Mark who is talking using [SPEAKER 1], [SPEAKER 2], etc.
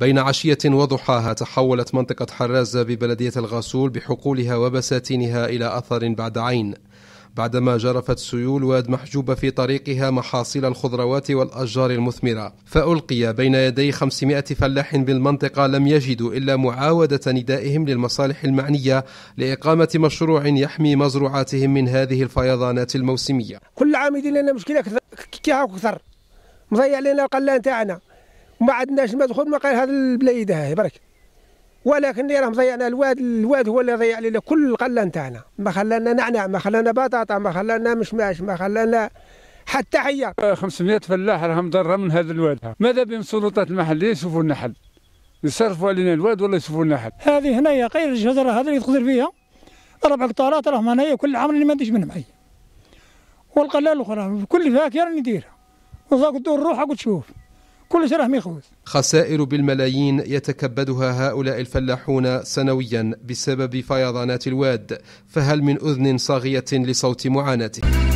[SPEAKER 1] بين عشية وضحاها تحولت منطقة حرازة ببلدية الغاسول بحقولها وبساتينها إلى أثر بعد عين بعدما جرفت سيول واد محجوبة في طريقها محاصيل الخضروات والأشجار المثمرة فألقي بين يدي 500 فلاح بالمنطقة لم يجدوا إلا معاودة ندائهم للمصالح المعنية لإقامة مشروع يحمي مزروعاتهم من هذه الفيضانات الموسمية
[SPEAKER 2] كل عام يدير لنا مشكلة كثر كي أكثر مضيع لنا القلة نتاعنا وما عندناش مدخول ما قال هذا البلايد هاي برك ولكن اللي راهم ضيعنا الواد الواد هو اللي ضيع لنا كل القله نتاعنا ما خلانا نعناع ما خلانا بطاطا ما خلانا مشماش ما خلانا
[SPEAKER 3] حتى حيه 500 فلاح راهم ضره من هذا الواد ماذا بهم السلطات المحليه يشوفوا لنا حل يصرفوا علينا الواد ولا يشوفوا لنا حل هذه هنايا غير الجزر هذه اللي تقدر فيها
[SPEAKER 4] ربع قطارات راهم هنايا كل عام اللي ما نديش منهم حي والقلال الاخرى كل فاكهه راني نديرها وذاك الدور روحك وتشوف كل شرح ميخوذ
[SPEAKER 1] خسائر بالملايين يتكبدها هؤلاء الفلاحون سنويا بسبب فيضانات الواد فهل من أذن صاغية لصوت معاناتهم